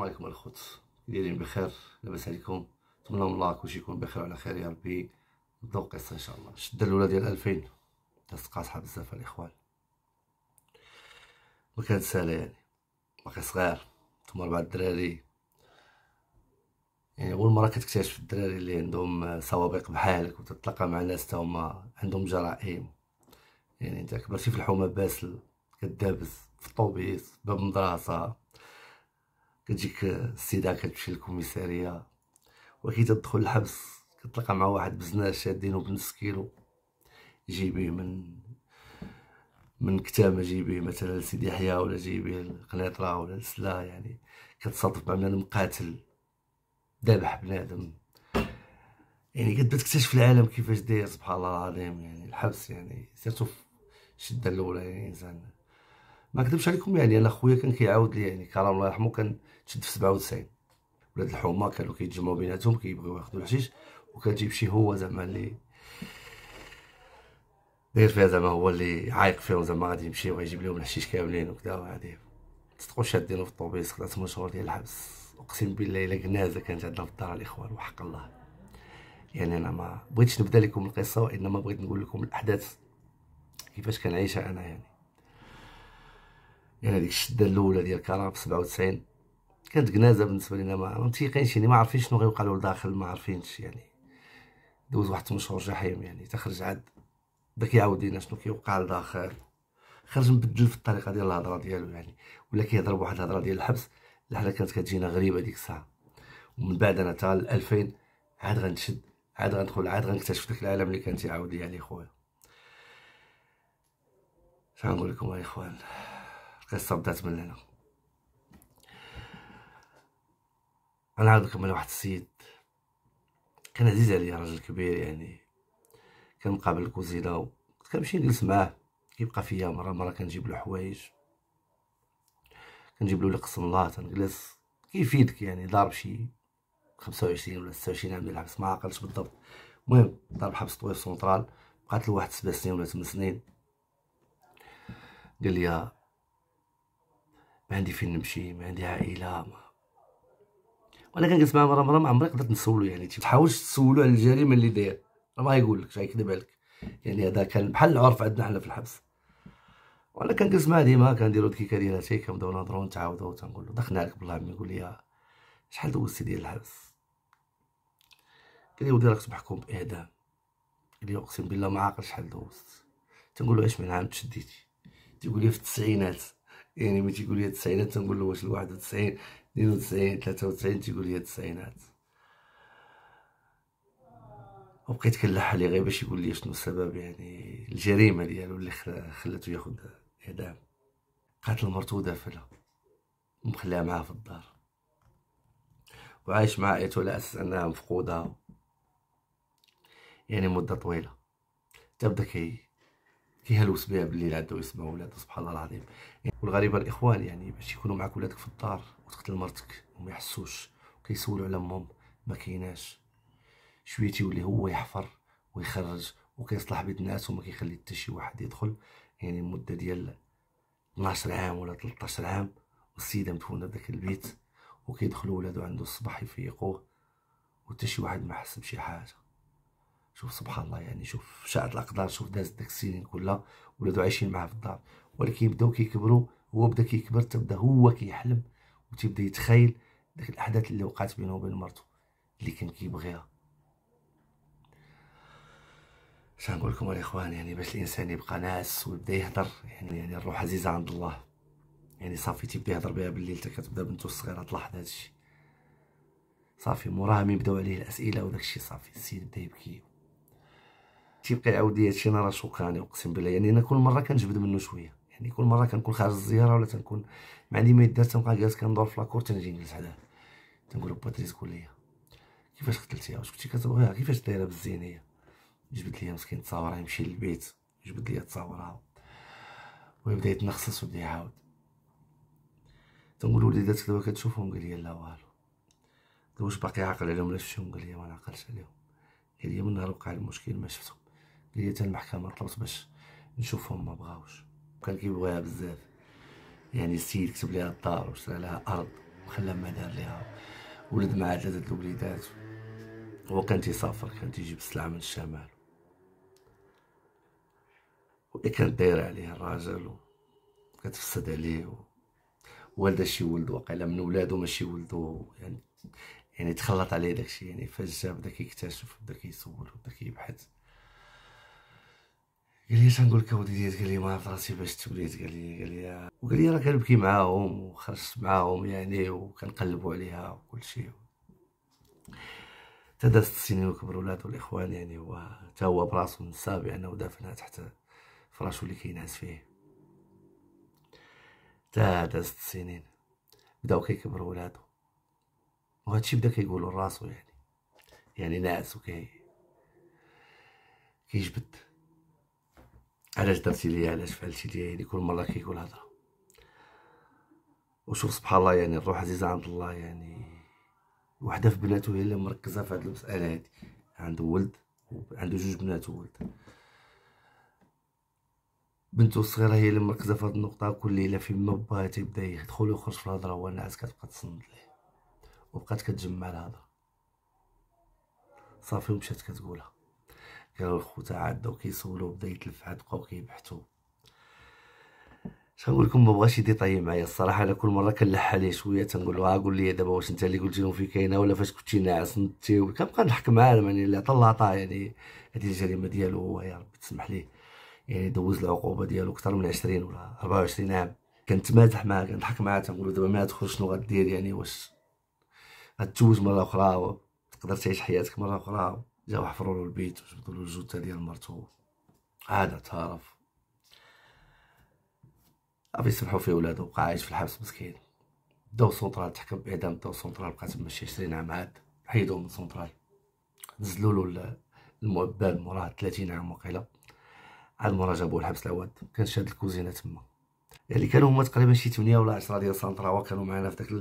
السلام عليكم الخوت دايرين بخير لاباس عليكم نتمنى من الله كلشي يكون بخير وعلى خير يا ربي نبداو القصه ان شاء الله الشده الاولى ديال 2000 دازت قاصحه بزاف الاخوان وكان كانت سهله يعني باقي صغير ثم اربع الدراري يعني اول مره كتكتشف الدراري اللي عندهم سوابق بحالك وتتلقى مع ناس تا هما عندهم جرائم يعني انت كبرتي في الحومه باسل كدابز في الطوبيس باب مدرسه كتجيك السيده كتمشي للكوميساريه وكي تدخل الحبس كتلقى مع واحد بزناش شادينو بنص كيلو جيبيه من من كتامة جيبيه مثلا لسيدي يحيى ولا جيبيه لقنيطرة ولا لسلا يعني كتصادف مع بنادم قاتل ذبح بنادم يعني كتبدا تكتشف العالم كيفاش داير سبحان الله العظيم يعني الحبس يعني سيرتو في الشدة الأولى يعني الإنسان ما كذبش عليكم يعني انا خويا كان كيعاود لي يعني كرم الله يرحمه كان تشد في 97 ولاد الحومه كانوا كيتجمعوا بيناتهم كيبغيو ياخذوا الحشيش وكتجيب شي هو زعما اللي داير فيها زعما هو اللي عايق فيهم زعما غادي يمشي ويجيب لهم الحشيش كاملين وكذا وغادي تصدقوا شادينو في الطوبيس سقطات ثمان شهور ديال الحبس اقسم بالله الا جنازه كانت عندنا في الدار الاخوان وحق الله يعني انا ما بغيتش نبدا لكم القصه وانما بغيت نقول لكم الاحداث كيفاش كنعيشها انا يعني يعني هذيك الشده الاولى ديال كرم 97 كانت جنازه بالنسبه لينا ما متيقينش يعني ما عارفين شنو غيوقع له لداخل ما عارفينش يعني دوز واحد المشروع شهور جحيم يعني تخرج عاد بدا كيعاود لينا شنو كيوقع لداخل خرج مبدل في الطريقه ديال الهضره ديالو يعني ولا كيهضر بواحد الهضره ديال الحبس اللي حنا كانت كتجينا غريبه ديك الساعه ومن بعد انا تا 2000 عاد غنشد عاد غندخل عاد غنكتشف داك العالم اللي كان تيعاود لي عليه خويا شنو نقول لكم يا اخوان القصه بدات من هنا انا عاد كمل واحد السيد كان عزيز عليا راجل كبير يعني مقابل الكوزينه كنت كنمشي نجلس معاه كيبقى فيا مره مره كنجيب له حوايج كنجيب له قسم الله تنجلس كيفيدك يعني ضارب شي 25 ولا 26 عام ديال ما عقلتش بالضبط المهم ضرب حبس طويل سونترال بقات له واحد سبع سنين ولا 8 سنين قال لي ما عندي فين نمشي ما عندي عائله ما وانا كنجلس معاه مره مره ما عمري قدرت نسولو يعني ما تحاولش تسولو على الجريمه اللي داير ما يقول لك غيكذب عليك يعني هذا كان بحال العرف عندنا حنا في الحبس وانا كنجلس معاه ديما كنديرو الكيكه ديالها تاي كنبداو نهضرو ونتعاودو وتنقول له دخلنا عليك بالله عمي يقول لي شحال دوزتي ديال الحبس قال لي ودي راك تبحكم باعدام قال لي اقسم بالله ما عاقل شحال دوزت تنقول له اش من عام تشديتي تيقول لي في التسعينات يعني ملي تيقول لي التسعينات تنقول له واش الواحد وتسعين اثنين وتسعين ثلاثة وتسعين تيقول لي التسعينات وبقيت كنلح عليه غير باش يقول لي شنو السبب يعني الجريمة ديالو اللي خلاتو ياخد إعدام قاتل مرتو ودافلها مخليها معاه في الدار وعايش مع عائلته على أساس أنها مفقودة يعني مدة طويلة تبدا كي كيهلوس بها باللي عندو ويسمعوا ولاد سبحان الله العظيم يعني والغريبه الاخوان يعني باش يكونوا معاك ولادك في الدار وتقتل مرتك وما يحسوش وكيسولوا على امهم ما كايناش شويه تيولي هو يحفر ويخرج وكيصلح بيت الناس وما كيخلي حتى شي واحد يدخل يعني مده ديال 12 عام ولا 13 عام والسيده مدفونه داك البيت وكيدخلوا ولادو عنده الصباح يفيقوه وحتى شي واحد ما حس بشي حاجه شوف سبحان الله يعني شوف شاءت الاقدار شوف دازت داك السنين كلها ولادو عايشين معاه في الدار ولكن يبداو كيكبروا هو بدا كيكبر تبدا هو كيحلم وتبدا يتخيل داك الاحداث اللي وقعت بينه وبين مرته اللي كان كيبغيها اش نقول لكم الاخوان يعني باش الانسان يبقى ناس ويبدا يهضر يعني يعني الروح عزيزه عند الله يعني صافي تيبدا يهضر بها بالليل حتى كتبدا بنته الصغيره تلاحظ هادشي صافي مراهم يبداو بداو عليه الاسئله وداكشي صافي السيد بدا يبكي تيبقى يعاود ليا هادشي انا راه سوقاني اقسم بالله يعني انا كل مره كنجبد منه شويه يعني كل مره كنكون خارج الزياره ولا تنكون ما عندي ما يدار تنبقى جالس كندور في لاكور تنجي نجلس حداه تنقول باتريس قول ليا كيفاش قتلتيها واش كنتي كتبغيها كيفاش دايره بالزين هي جبد ليا مسكين تصاورها يمشي للبيت جبد ليا تصاورها ويبدا يتنخصص ويبدا يعاود تنقول وليداتك دابا كتشوفهم قال لي لا والو واش باقي عاقل عليهم ولا شفتهم قال لي ما نعقلش عليهم قال لي من نهار وقع المشكل ما شفتهم هي حتى المحكمه طلبت باش نشوفهم ما بغاوش كان كيبغيها بزاف يعني السيد كتب ليها الدار وشرى لها ارض وخلى ما دار ليها ولد معها ثلاثه الوليدات هو كان تيسافر كان تيجيب السلعه من الشمال وإيه كان داير عليه الراجل وكتفسد عليه و... والده شي ولد وقيلا من ولادو ماشي ولدو يعني يعني تخلط عليه داكشي يعني فاش جا بدا كيكتشف بدا كيسول بدا كيبحث قال لي نقول لك اودي ديالك قال لي ما عرفت راسي باش توليت قال لي قال لي وقال لي راه كنبكي معاهم وخرجت معاهم يعني وكنقلبوا عليها وكل شيء دازت السنين وكبر ولاد والاخوان يعني هو حتى هو براسو نسى يعني، بانه دفنها تحت فراشو اللي كينعس فيه تا دازت السنين بداو كيكبروا ولادو وهادشي بدا كيقولوا لراسو يعني يعني ناعس وكي كيجبد علاش درتي ليا علاش فعلتي ليا يعني كل مره كيقول هضره وشوف سبحان الله يعني الروح عزيزه عند الله يعني وحده في بناته هي اللي مركزه في هذه المساله هذه عنده ولد عنده جوج بنات وولد بنته الصغيره هي اللي مركزه في هذه النقطه كل ليله فيما باها تيبدا يدخل ويخرج في الهضره والناس كتبقى تسند ليه وبقات كتجمع الهضره صافي ومشات كتقولها ديال الخوت عادو كيسولو بدا يتلف عاد بقاو كيبحثو شنقول لكم ما بغاش يدي طيب معايا الصراحه انا كل مره كنلح عليه شويه تنقول له قول لي دابا واش انت اللي قلت لهم في كاينه ولا فاش كنتي ناعس نتي كنبقى نضحك معاه يعني اللي عطى الله عطاه يعني هذه الجريمه ديالو هو يا ربي تسمح ليه يعني دوز العقوبه ديالو اكثر من 20 ولا 24 عام مازح معاه كنضحك معاه تنقول له دابا ما تدخل شنو غدير يعني واش غتزوج مره اخرى تقدر تعيش حياتك مره اخرى جاو حفروا له البيت وجبدوا له الجثه ديال مرتو عاد تعرف ابي يسمحوا فيه ولادو بقى عايش في الحبس مسكين داو سونترال تحكم باعدام داو سونترال بقى تما شي 20 عام عاد حيدوه من سونترال نزلوا له المؤبد موراه 30 عام وقيلا عاد موراه جابوه الحبس العواد كان شاد الكوزينه تما يعني كانوا هما تقريبا شي 8 ولا 10 ديال سونترال وكانوا معنا في داك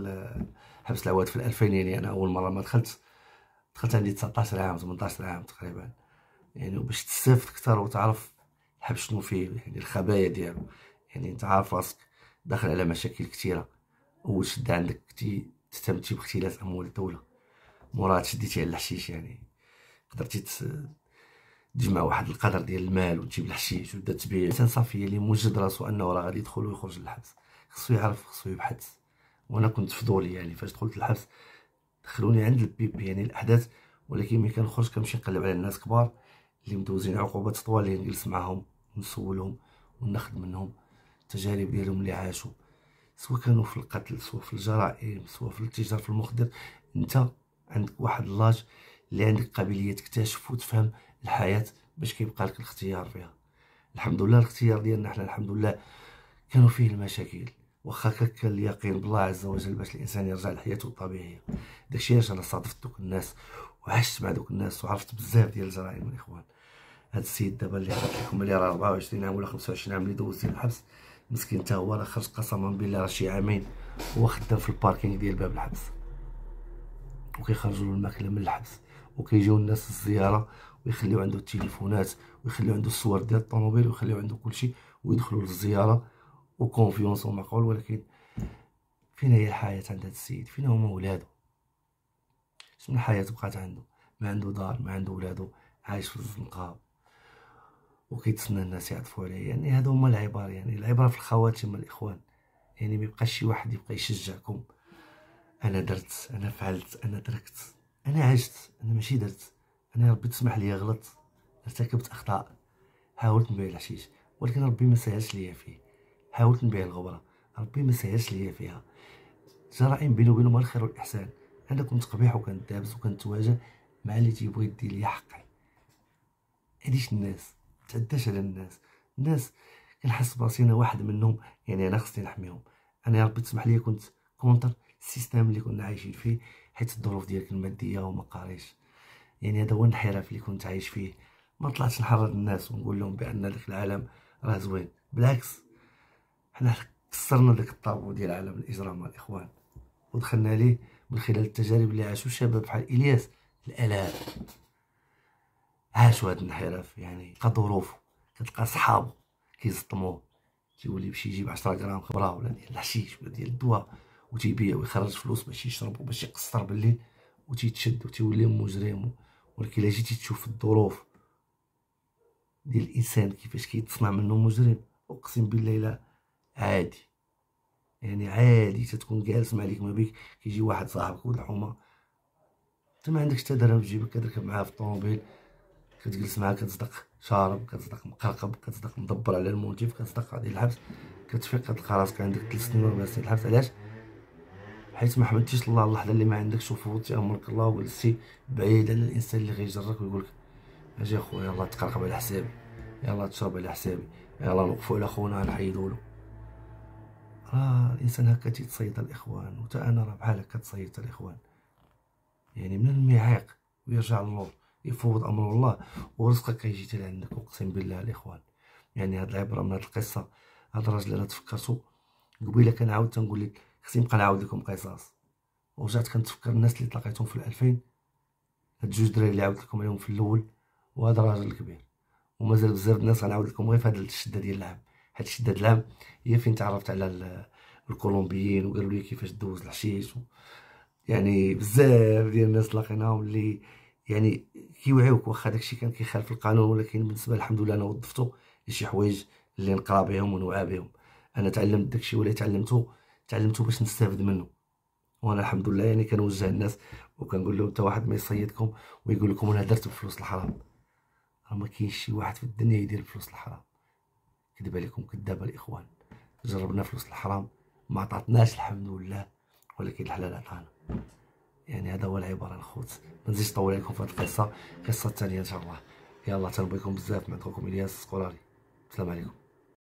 الحبس العواد في الالفينيات يعني انا اول مره ما دخلت دخلت عندي 19 عام 18 عام تقريبا يعني باش تستافد اكثر وتعرف الحب شنو فيه يعني الخبايا ديالو يعني انت عارف راسك داخل على مشاكل كثيره اول شده عندك كنتي تستمتي باختلاس اموال الدوله مورا شديتي على الحشيش يعني قدرتي تجمع واحد القدر ديال المال وتجيب الحشيش وتبدا تبيع الانسان صافي اللي موجد راسو انه راه غادي يدخل ويخرج للحبس خصو يعرف خصو يبحث وانا كنت فضولي يعني فاش دخلت للحبس خلوني عند البيبي يعني الاحداث ولكن ملي كنخرج كنمشي نقلب على الناس كبار اللي مدوزين عقوبات طوالين نجلس معاهم ونسولهم وناخذ منهم التجارب ديالهم اللي عاشوا سواء كانوا في القتل سواء في الجرائم سواء في التجار في المخدر انت عندك واحد اللاج اللي عندك قابليه تكتشف وتفهم الحياه باش كيبقى لك الاختيار فيها الحمد لله الاختيار ديالنا حنا الحمد لله كانوا فيه المشاكل واخا هكاك اليقين بالله عز وجل باش الانسان يرجع لحياته الطبيعيه داكشي علاش انا صادفت دوك الناس وعشت مع دوك الناس وعرفت بزاف ديال الجرائم الاخوان هاد السيد دابا اللي قلت لكم اللي راه 24 عام ولا 25 عام اللي دوز ديال الحبس مسكين حتى هو راه خرج قسما بالله راه شي عامين هو خدام في الباركينغ ديال باب الحبس وكيخرجوا له الماكله من الحبس وكيجيو الناس الزياره ويخليو عنده التليفونات ويخليو عنده الصور ديال الطوموبيل ويخليو عنده كلشي ويدخلوا للزياره وكونفيونس ومعقول ولكن فين هي الحياة عند هذا السيد فين هما ولادو شنو الحياة بقات عنده ما عنده دار ما عنده ولادو عايش في الزنقة وكيتسنى الناس يعطفوا عليه يعني هادو هما العبار يعني العبرة في الخواتم الإخوان يعني ما يبقاش شي واحد يبقى يشجعكم أنا درت أنا فعلت أنا تركت أنا عشت أنا ماشي درت أنا ربي تسمح لي غلط ارتكبت أخطاء حاولت نبيع الحشيش ولكن ربي ما سهلش ليا فيه حاولت نبيع الغبره ربي ما سهلش ليا فيها جرائم بيني وبينهم الخير والاحسان انا كنت قبيح وكنت وكنتواجه مع اللي تيبغي يدي ليا حقي هاديش الناس تعداش على الناس الناس كنحس براسي انا واحد منهم يعني انا خصني نحميهم انا يا ربي تسمح لي كنت كونتر السيستم اللي كنا عايشين فيه حيت الظروف ديالك الماديه وما قاريش يعني هذا هو الانحراف اللي كنت عايش فيه ما طلعتش نحرض الناس ونقول لهم بان ذاك العالم راه زوين بالعكس حنا كسرنا داك الطابو ديال عالم الاجرام الاخوان ودخلنا ليه من خلال التجارب اللي عاشوا شباب بحال الياس الالاف عاشوا هاد الانحراف يعني لقى ظروفو كتلقى صحابو كيزطموه تيولي باش يجيب 10 غرام خبره ولا ديال الحشيش ولا ديال الدواء وتيبيع ويخرج فلوس باش يشرب وباش يقصر بالليل وتيتشد وتيولي مجرم ولكن الا جيتي تشوف الظروف ديال الانسان كيفاش كيتصنع منه مجرم اقسم بالله عادي يعني عادي تتكون جالس مع ليك ما بيك كيجي واحد صاحبك ولد الحومه انت ما عندكش حتى درهم في جيبك كتركب معاه في الطوموبيل كتجلس معاه كتصدق شارب كتصدق مقرقب كتصدق مدبر على الموتيف كتصدق غادي الحبس كتفيق كتلقى راسك عندك 3 سنين ولا 4 سنين الحبس علاش حيت ما حمدتيش الله اللحظه اللي ما عندكش وفوتي امرك الله وجلستي بعيد على الانسان اللي غيجرك ويقولك اجي اخويا يلاه تقرقب على حسابي يلاه تشرب على حسابي يلاه نوقفوا على خونا نحيدوا له راه الانسان هكا تيتصيد الاخوان وتا انا راه بحال هكا تصيدت الاخوان يعني من المعيق ويرجع للور يفوض امر الله ورزقك كيجي تال عندك اقسم بالله الاخوان يعني هاد العبره من هاد القصه هاد الراجل انا تفكرتو قبيله كنعاود تنقول لك خصني نبقى نعاود لكم قصص ورجعت كنتفكر الناس اللي تلاقيتهم في الألفين هاد جوج دراري اللي عاودت لكم عليهم في الاول وهذا الراجل الكبير ومازال بزاف الناس غنعاود لكم غير في هاد الشده ديال اللعب حيت الشيء العام هي فين تعرفت على الكولومبيين وقالوا لي كيفاش دوز الحشيش و يعني بزاف ديال الناس لقيناهم اللي يعني كيوعيوك واخا داكشي كان كيخالف القانون ولكن بالنسبه الحمد لله انا وظفتو لشي حوايج اللي نقرا بهم ونوعى بهم انا تعلمت داكشي ولا تعلمتو تعلمتو باش نستافد منه وانا الحمد لله يعني كنوجه الناس وكنقول لهم حتى واحد ما يصيدكم ويقول لكم انا درت بفلوس الحرام راه ما كاينش شي واحد في الدنيا يدير بفلوس الحرام كذب عليكم كذابه الاخوان جربنا فلوس الحرام ما عطاتناش الحمد لله ولكن الحلال عطانا يعني هذا هو العباره الخوت ما نزيدش نطول عليكم في هذه القصه القصه الثانيه ان شاء الله يلا تنبغيكم بزاف معكم الياس سكولاري السلام عليكم